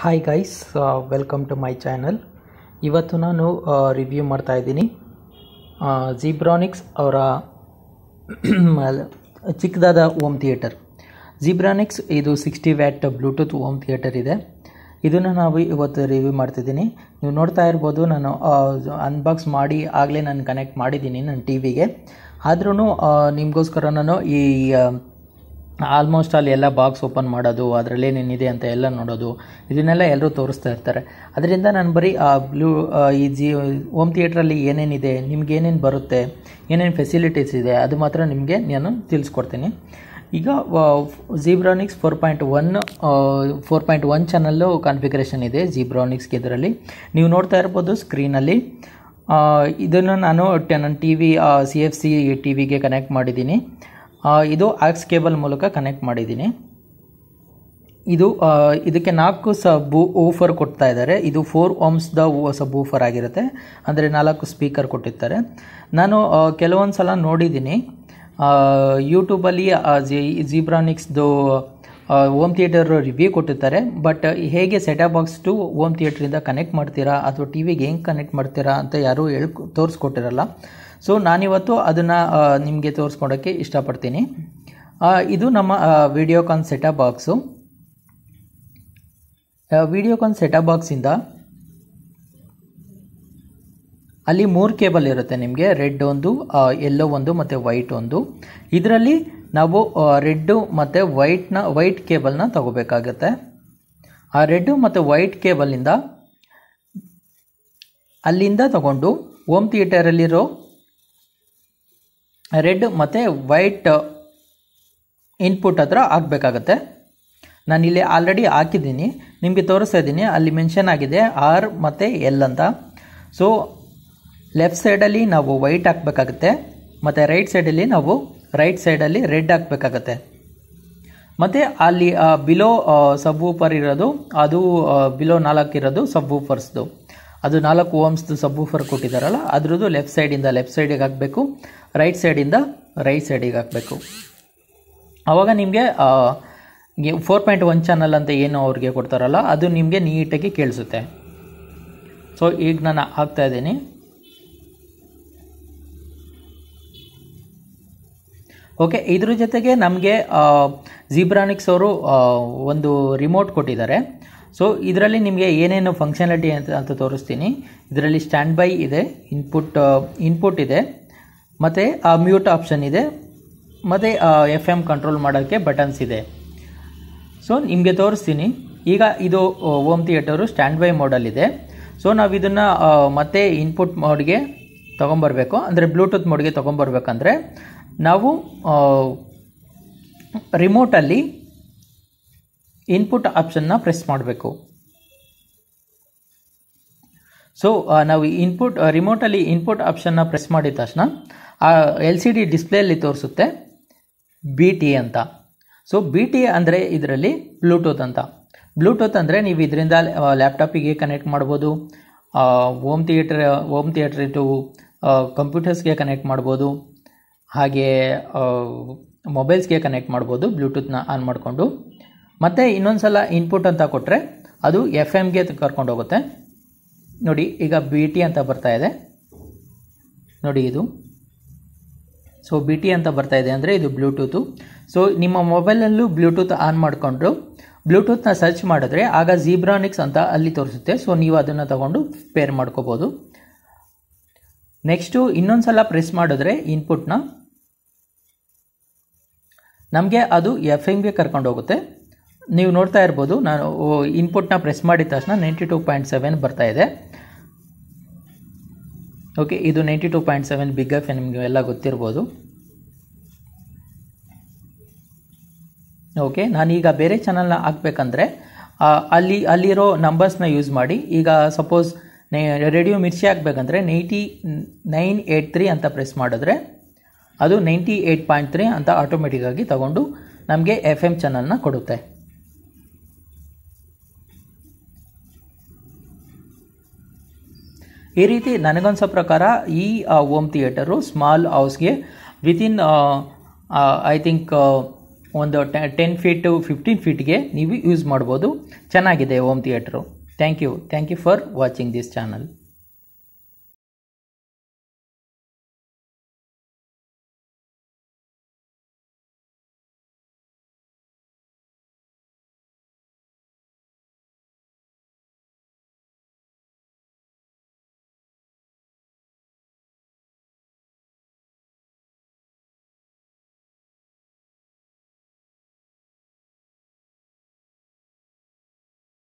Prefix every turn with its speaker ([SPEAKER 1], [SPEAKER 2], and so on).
[SPEAKER 1] hi guys welcome to my channel ಇವತ್ತು ನಾನು review ಮಾಡ್ತಾ ಇದ್ದೀನಿ ಜಿಬ್ರಾನಿಕ್ಸ್ ಅವರ ಚಿಕ್ಕದಾದ ಓಮ್ ಥಿಯೇಟರ್ ಜಿಬ್ರಾನಿಕ್ಸ್ ಇದು sixty watt Bluetooth home theatre ಇದೆ ಇದನ್ನು ನಾವು ಇವತ್ತು ರಿವ್ಯೂ ಮಾಡ್ತಿದ್ದೀನಿ ನೀವು ನೋಡ್ತಾ ಇರ್ಬೋದು ನಾನು ಅನ್ಬಾಕ್ಸ್ ಮಾಡಿ ಆಗಲೇ ನಾನು ಕನೆಕ್ಟ್ ಮಾಡಿದ್ದೀನಿ ನನ್ನ ಟಿ ವಿಗೆ ಆದ್ರೂ ನಿಮಗೋಸ್ಕರ ನಾನು ಈ ಆಲ್ಮೋಸ್ಟ್ ಅಲ್ಲಿ ಎಲ್ಲ ಬಾಕ್ಸ್ ಓಪನ್ ಮಾಡೋದು ಅದರಲ್ಲೇನೇನಿದೆ ಅಂತ ಎಲ್ಲ ನೋಡೋದು ಇದನ್ನೆಲ್ಲ ಎಲ್ಲರೂ ತೋರಿಸ್ತಾ ಇರ್ತಾರೆ ಅದರಿಂದ ನಾನು ಬರೀ ಆ ಬ್ಲೂ ಈ ಜಿ ಹೋಮ್ ಥಿಯೇಟ್ರಲ್ಲಿ ಏನೇನಿದೆ ನಿಮ್ಗೆ ಏನೇನು ಬರುತ್ತೆ ಏನೇನು ಫೆಸಿಲಿಟೀಸ್ ಇದೆ ಅದು ಮಾತ್ರ ನಿಮಗೆ ನಾನು ತಿಳಿಸ್ಕೊಡ್ತೀನಿ ಈಗ Zebronics four point one four point one channel configuration ಇದೆ ಜೀಬ್ರಾನಿಕ್ಸ್ಗೆ ಇದರಲ್ಲಿ ನೀವು ನೋಡ್ತಾ ಇರ್ಬೋದು ಸ್ಕ್ರೀನಲ್ಲಿ ಇದನ್ನು ನಾನು ನನ್ನ T V C F C T ವಿಗೆ ಕನೆಕ್ಟ್ ಮಾಡಿದ್ದೀನಿ ಇದು ಆಕ್ಸ್ ಕೇಬಲ್ ಮೂಲಕ ಕನೆಕ್ಟ್ ಮಾಡಿದ್ದೀನಿ ಇದು ಇದಕ್ಕೆ ನಾಲ್ಕು ಬೂ ಊಫರ್ ಕೊಡ್ತಾ ಇದ್ದಾರೆ ಇದು ಫೋರ್ ಓಮ್ಸ್ದ ಸಬ್ ಓಫರ್ ಆಗಿರುತ್ತೆ ಅಂದರೆ ನಾಲ್ಕು ಸ್ಪೀಕರ್ ಕೊಟ್ಟಿರ್ತಾರೆ ನಾನು ಕೆಲವೊಂದು ಸಲ ನೋಡಿದ್ದೀನಿ ಯೂಟ್ಯೂಬಲ್ಲಿ ಜೀಬ್ರಾನಿಕ್ಸ್ದು ಓಮ್ ಥಿಯೇಟರ್ ರಿವ್ಯೂ ಕೊಟ್ಟಿರ್ತಾರೆ ಬಟ್ ಹೇಗೆ ಸೆಟ್ ಬಾಕ್ಸ್ ಟು ಓಮ್ ಥಿಯೇಟ್ರಿಂದ ಕನೆಕ್ಟ್ ಮಾಡ್ತೀರಾ ಅಥವಾ ಟಿ ವಿಗೆ ಹೆಂಗೆ ಕನೆಕ್ಟ್ ಮಾಡ್ತೀರಾ ಅಂತ ಯಾರೂ ಹೇಳ್ಕೊ ತೋರಿಸ್ಕೊಟ್ಟಿರಲ್ಲ ಸೊ ನಾನಿವತ್ತು ಅದನ್ನು ನಿಮಗೆ ತೋರಿಸ್ಕೊಡೋಕ್ಕೆ ಇಷ್ಟಪಡ್ತೀನಿ ಇದು ನಮ್ಮ Videocon setup box Videocon setup ಬಾಕ್ಸಿಂದ ಅಲ್ಲಿ ಮೂರು ಕೇಬಲ್ ಇರುತ್ತೆ ನಿಮಗೆ ರೆಡ್ ಒಂದು ಯೆಲ್ಲೋ ಒಂದು ಮತ್ತು ವೈಟ್ ಒಂದು ಇದರಲ್ಲಿ ನಾವು ರೆಡ್ಡು ಮತ್ತು ವೈಟ್ನ ವೈಟ್ ಕೇಬಲ್ನ ತಗೋಬೇಕಾಗತ್ತೆ ಆ ರೆಡ್ಡು ಮತ್ತು ವೈಟ್ ಕೇಬಲ್ನಿಂದ ಅಲ್ಲಿಂದ ತಗೊಂಡು ಓಮ್ ಥಿಯೇಟರಲ್ಲಿರೋ ರೆಡ್ ಮತ್ತು ವೈಟ್ ಇನ್ಪುಟ್ ಹತ್ರ ಹಾಕಬೇಕಾಗತ್ತೆ ನಾನಿಲ್ಲಿ ಆಲ್ರೆಡಿ ಹಾಕಿದ್ದೀನಿ ನಿಮಗೆ ತೋರಿಸ್ತಾ ಇದ್ದೀನಿ ಅಲ್ಲಿ ಮೆನ್ಷನ್ ಆಗಿದೆ ಆರ್ ಮತ್ತು ಎಲ್ ಅಂತ ಸೊ ಲೆಫ್ಟ್ ಸೈಡಲ್ಲಿ ನಾವು ವೈಟ್ ಹಾಕಬೇಕಾಗತ್ತೆ ಮತ್ತು ರೈಟ್ ಸೈಡಲ್ಲಿ ನಾವು ರೈಟ್ ಸೈಡಲ್ಲಿ ರೆಡ್ ಹಾಕಬೇಕಾಗತ್ತೆ ಮತ್ತು ಅಲ್ಲಿ ಬಿಲೋ ಸಬ್ ಊಪರ್ ಇರೋದು ಅದು ಬಿಲೋ ನಾಲ್ಕು ಇರೋದು ಸಬ್ ಊಪರ್ಸ್ದು ಅದು ನಾಲ್ಕು ಓಮ್ಸ್ದು ಸಬ್ಬೂಫರ್ ಕೊಟ್ಟಿದ್ದಾರಲ್ಲ ಅದ್ರದ್ದು ಲೆಫ್ಟ್ ಸೈಡಿಂದ ಲೆಫ್ಟ್ ಸೈಡಿಗೆ ಹಾಕಬೇಕು ರೈಟ್ ಸೈಡಿಂದ ರೈಟ್ ಸೈಡಿಗೆ ಹಾಕಬೇಕು ಆವಾಗ ನಿಮಗೆ ಫೋರ್ ಪಾಯಿಂಟ್ ಒನ್ ಚಾನಲ್ ಅಂತ ಏನು ಅವ್ರಿಗೆ ಕೊಡ್ತಾರಲ್ಲ ಅದು ನಿಮಗೆ ನೀಟಾಗಿ ಕೇಳಿಸುತ್ತೆ ಸೊ ಈಗ ನಾನು ಹಾಕ್ತಾ ಇದ್ದೀನಿ ಓಕೆ ಇದ್ರ ಜೊತೆಗೆ ನಮಗೆ ಜೀಬ್ರಾನಿಕ್ಸ್ ಅವರು ಒಂದು ರಿಮೋಟ್ ಕೊಟ್ಟಿದ್ದಾರೆ ಸೊ ಇದರಲ್ಲಿ ನಿಮಗೆ ಏನೇನು ಫಂಕ್ಷನಾಲಿಟಿ ಅಂತ ಅಂತ ತೋರಿಸ್ತೀನಿ ಇದರಲ್ಲಿ ಸ್ಟ್ಯಾಂಡ್ ಬೈ ಇದೆ ಇನ್ಪುಟ್ ಇನ್ಪುಟ್ ಇದೆ ಮತ್ತು ಮ್ಯೂಟ್ ಆಪ್ಷನ್ ಇದೆ ಮತ್ತು ಎಫ್ ಎಮ್ ಕಂಟ್ರೋಲ್ ಮಾಡೋಕ್ಕೆ ಬಟನ್ಸ್ ಇದೆ ಸೊ ನಿಮಗೆ ತೋರಿಸ್ತೀನಿ ಈಗ ಇದು ಓಮ್ ಥಿಯೇಟರು ಸ್ಟ್ಯಾಂಡ್ ಬೈ ಇದೆ ಸೊ ನಾವು ಇದನ್ನು ಮತ್ತೆ ಇನ್ಪುಟ್ ಮೋಡ್ಗೆ ತೊಗೊಂಬರ್ಬೇಕು ಅಂದರೆ ಬ್ಲೂಟೂತ್ ಮೋಡ್ಗೆ ತೊಗೊಂಬರ್ಬೇಕಂದ್ರೆ ನಾವು ರಿಮೋಟಲ್ಲಿ ಇನ್ಪುಟ್ ಆಪ್ಷನ್ನ ಪ್ರೆಸ್ ಮಾಡಬೇಕು ಸೊ ನಾವು ಇನ್ಪುಟ್ ರಿಮೋಟಲ್ಲಿ ಇನ್ಪುಟ್ ಆಪ್ಷನ್ನ ಪ್ರೆಸ್ ಮಾಡಿದ ತಕ್ಷಣ ಆ ಎಲ್ ಸಿ ಡಿ ಡಿಸ್ಪ್ಲೇಯಲ್ಲಿ ತೋರಿಸುತ್ತೆ ಬಿ ಟಿ ಅಂತ ಸೊ ಬಿ ಟಿ ಅಂದರೆ ಇದರಲ್ಲಿ ಬ್ಲೂಟೂತ್ ಅಂತ ಬ್ಲೂಟೂತ್ ಅಂದರೆ ನೀವು ಇದರಿಂದ ಲ್ಯಾಪ್ಟಾಪಿಗೆ ಕನೆಕ್ಟ್ ಮಾಡ್ಬೋದು home theatre home theatre to ಕಂಪ್ಯೂಟರ್ಸ್ಗೆ ಕನೆಕ್ಟ್ ಮಾಡ್ಬೋದು ಹಾಗೆ ಮೊಬೈಲ್ಸ್ಗೆ ಕನೆಕ್ಟ್ ಮಾಡ್ಬೋದು ಬ್ಲೂಟೂತ್ನ ಆನ್ ಮಾಡಿಕೊಂಡು ಮತ್ತೆ ಇನ್ನೊಂದು ಸಲ ಇನ್ಪುಟ್ ಅಂತ ಕೊಟ್ಟರೆ ಅದು ಎಫ್ ಎಮ್ಗೆ ಕರ್ಕೊಂಡು ಹೋಗುತ್ತೆ ನೋಡಿ ಈಗ ಬಿ ಟಿ ಅಂತ ಬರ್ತಾ ಇದೆ ನೋಡಿ ಇದು ಸೊ ಬಿ ಟಿ ಅಂತ ಬರ್ತಾ ಇದೆ ಅಂದರೆ ಇದು ಬ್ಲೂಟೂತು ಸೊ ನಿಮ್ಮ ಮೊಬೈಲಲ್ಲೂ ಬ್ಲೂಟೂತ್ ಆನ್ ಮಾಡಿಕೊಂಡು ಬ್ಲೂಟೂತ್ನ ಸರ್ಚ್ ಮಾಡಿದ್ರೆ ಆಗ ಝೀಬ್ರಾನಿಕ್ಸ್ ಅಂತ ಅಲ್ಲಿ ತೋರಿಸುತ್ತೆ ಸೊ ನೀವು ಅದನ್ನು ತಗೊಂಡು ಪೇರ್ ಮಾಡ್ಕೋಬೋದು ನೆಕ್ಸ್ಟು ಇನ್ನೊಂದು ಸಲ ಪ್ರೆಸ್ ಮಾಡಿದ್ರೆ ಇನ್ಪುಟ್ನ ನಮಗೆ ಅದು ಎಫ್ ಎಮ್ಗೆ ಕರ್ಕೊಂಡು ಹೋಗುತ್ತೆ ನೀವು ನೋಡ್ತಾ ಇರ್ಬೋದು ನಾನು ಇನ್ಪುಟ್ನ ಪ್ರೆಸ್ ಮಾಡಿದ ತಕ್ಷಣ ನೈಂಟಿ ಟೂ ಪಾಯಿಂಟ್ ಸೆವೆನ್ ಬರ್ತಾ ಇದೆ ಓಕೆ ಇದು ninety two point seven big F ನಿಮಗೆ ಎಲ್ಲ ಗೊತ್ತಿರ್ಬೋದು ಓಕೆ ನಾನೀಗ ಬೇರೆ ಚಾನಲ್ನ ಹಾಕ್ಬೇಕಂದ್ರೆ ಅಲ್ಲಿ ಅಲ್ಲಿರೋ ನಂಬರ್ಸ್ನ ಯೂಸ್ ಮಾಡಿ ಈಗ ಸಪೋಸ್ ರೇಡಿಯೋ ಮಿರ್ಚಿ ಹಾಕ್ಬೇಕಂದ್ರೆ ನೈಂಟಿ ನೈನ್ ಏಯ್ಟ್ ತ್ರೀ ಅಂತ ಪ್ರೆಸ್ ಮಾಡಿದ್ರೆ ಅದು ನೈಂಟಿ ಏಯ್ಟ್ ಪಾಯಿಂಟ್ ತ್ರೀ ಅಂತ ಆಟೋಮೆಟಿಕ್ಕಾಗಿ ತಗೊಂಡು ನಮಗೆ ಎಫ್ ಎಮ್ ಚಾನಲ್ನ ಕೊಡುತ್ತೆ ಈ ರೀತಿ ನನಗನ್ಸೋ ಪ್ರಕಾರ ಈ ಓಮ್ ಥಿಯೇಟರು ಸ್ಮಾಲ್ ಹೌಸ್ಗೆ ವಿತಿನ್ ಐ ಥಿಂಕ್ ಒಂದು ಟೆನ್ ಫೀಟ್ ಫಿಫ್ಟೀನ್ ಫೀಟ್ಗೆ ನೀವು ಯೂಸ್ ಮಾಡ್ಬೋದು ಚೆನ್ನಾಗಿದೆ home theatre thank you thank you for watching this channel